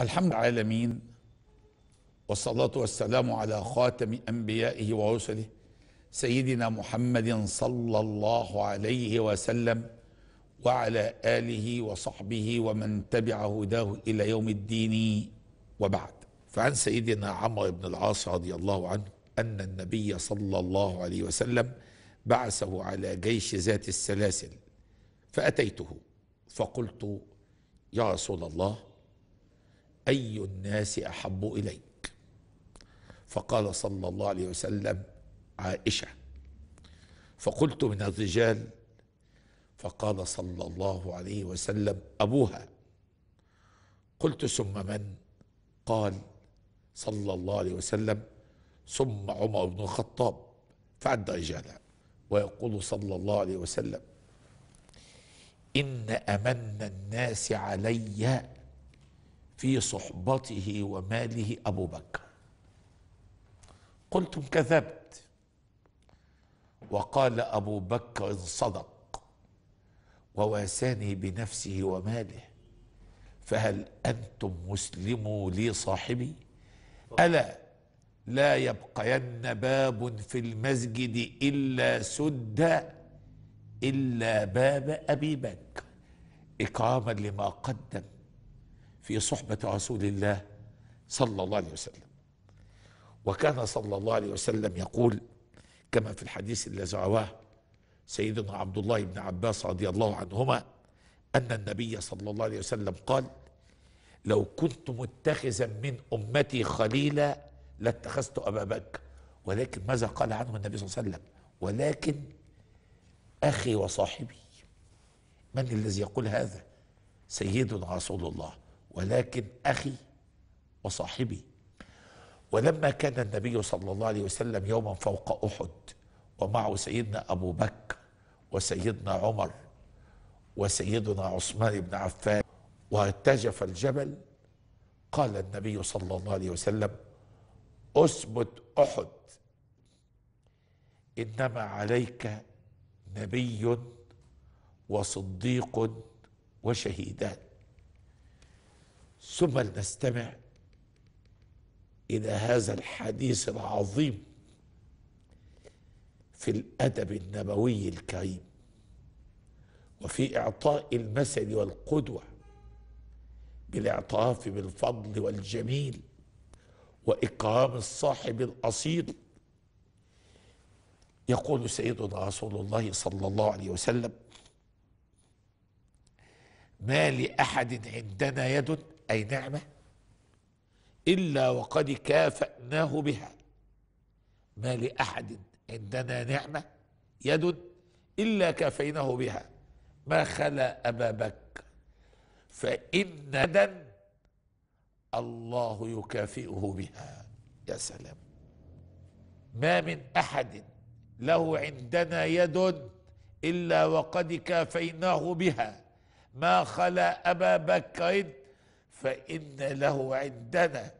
الحمد العالمين والصلاة والسلام على خاتم أنبيائه ورسله سيدنا محمد صلى الله عليه وسلم وعلى آله وصحبه ومن تبع هداه إلى يوم الدين وبعد فعن سيدنا عمر بن العاص رضي الله عنه أن النبي صلى الله عليه وسلم بعثه على جيش ذات السلاسل فأتيته فقلت يا رسول الله اي الناس احب اليك فقال صلى الله عليه وسلم عائشه فقلت من الرجال فقال صلى الله عليه وسلم ابوها قلت ثم من قال صلى الله عليه وسلم ثم عمر بن الخطاب فعد رجالا ويقول صلى الله عليه وسلم ان امن الناس علي في صحبته وماله ابو بكر قلتم كذبت وقال ابو بكر صدق وواساني بنفسه وماله فهل انتم مسلموا لي صاحبي الا لا يبقين باب في المسجد الا سد الا باب ابي بكر اكراما لما قدم في صحبة رسول الله صلى الله عليه وسلم وكان صلى الله عليه وسلم يقول كما في الحديث الذي رواه سيدنا عبد الله بن عباس رضي الله عنهما أن النبي صلى الله عليه وسلم قال لو كنت متخذا من أمتي خليلا لاتخذت أبا بكر ولكن ماذا قال عنه النبي صلى الله عليه وسلم ولكن أخي وصاحبي من الذي يقول هذا سيدنا رسول الله ولكن أخي وصاحبي ولما كان النبي صلى الله عليه وسلم يوما فوق أحد ومعه سيدنا أبو بكر وسيدنا عمر وسيدنا عثمان بن عفان وارتجف الجبل قال النبي صلى الله عليه وسلم اثبت احد انما عليك نبي وصديق وشهيدان ثم لنستمع الى هذا الحديث العظيم في الادب النبوي الكريم وفي اعطاء المثل والقدوه بالاعتراف بالفضل والجميل واكرام الصاحب الاصيل يقول سيدنا رسول الله صلى الله عليه وسلم ما لاحد عندنا يد أي نعمة إلا وقد كافأناه بها ما لأحد عندنا نعمة يد إلا كافيناه بها ما خلا أبا بكر فإن يدا الله يكافئه بها يا سلام ما من أحد له عندنا يد إلا وقد كافيناه بها ما خلا أبا بكر فإن له عندنا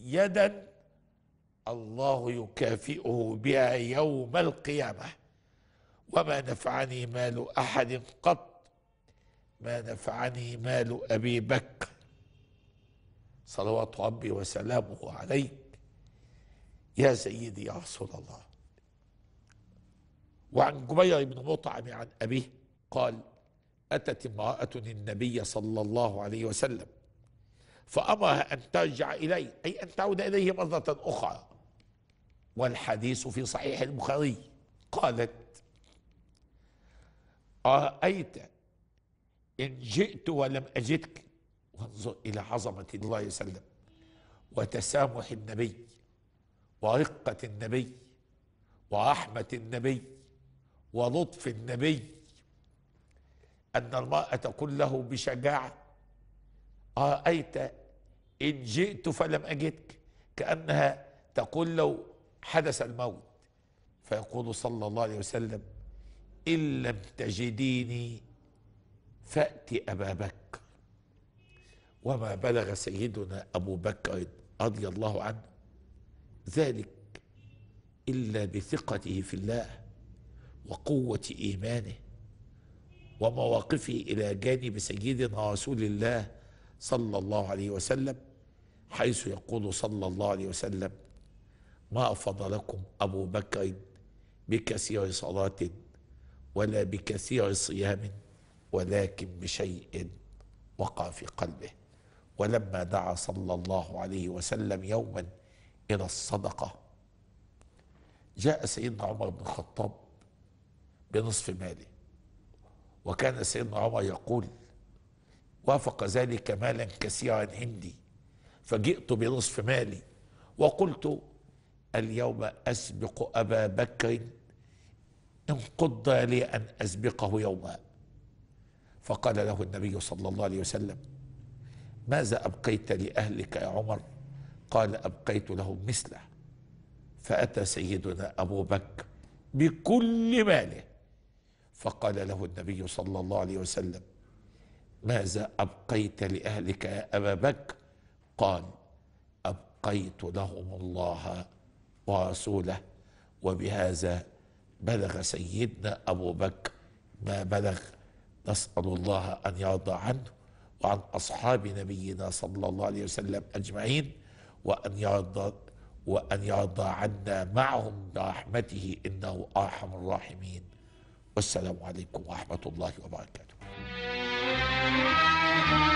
يدا الله يكافئه بها يوم القيامة وما نفعني مال أحد قط ما نفعني مال أبي بكر صلوات ربي وسلامه عليك يا سيدي يا رسول الله وعن جبير بن مطعم عن أبيه قال أتت امرأة النبي صلى الله عليه وسلم فأمرها أن ترجع إليه أي أن تعود إليه مرة أخرى والحديث في صحيح البخاري قالت أرأيت إن جئت ولم أجدك وانظر إلى عظمة الله وسلم وتسامح النبي ورقة النبي ورحمة النبي ولطف النبي أن المرأة تقول له بشجاعة أرأيت إن جئت فلم أجدك كأنها تقول لو حدث الموت فيقول صلى الله عليه وسلم إن لم تجديني فأتي أبا بكر وما بلغ سيدنا أبو بكر رضي الله عنه ذلك إلا بثقته في الله وقوة إيمانه ومواقفه إلى جانب سيدنا رسول الله صلى الله عليه وسلم حيث يقول صلى الله عليه وسلم ما فضلكم أبو بكر بكثير صلاة ولا بكثير صيام ولكن بشيء وقع في قلبه ولما دعا صلى الله عليه وسلم يوما إلى الصدقة جاء سيدنا عمر بن الخطاب بنصف ماله وكان سيدنا عمر يقول وافق ذلك مالا كثيرا عندي فجئت بنصف مالي وقلت اليوم أسبق أبا بكر إن قدر لي أن أسبقه يوما فقال له النبي صلى الله عليه وسلم ماذا أبقيت لأهلك يا عمر قال أبقيت لهم مثله فأتى سيدنا أبو بكر بكل ماله فقال له النبي صلى الله عليه وسلم ماذا أبقيت لأهلك يا أبا بكر قال أبقيت لهم الله ورسوله وبهذا بلغ سيدنا أبو بكر ما بلغ نسأل الله أن يرضى عنه وعن أصحاب نبينا صلى الله عليه وسلم أجمعين وأن يرضى وأن يرضى عنا معهم برحمته إنه أرحم الراحمين والسلام عليكم ورحمة الله وبركاته Thank you.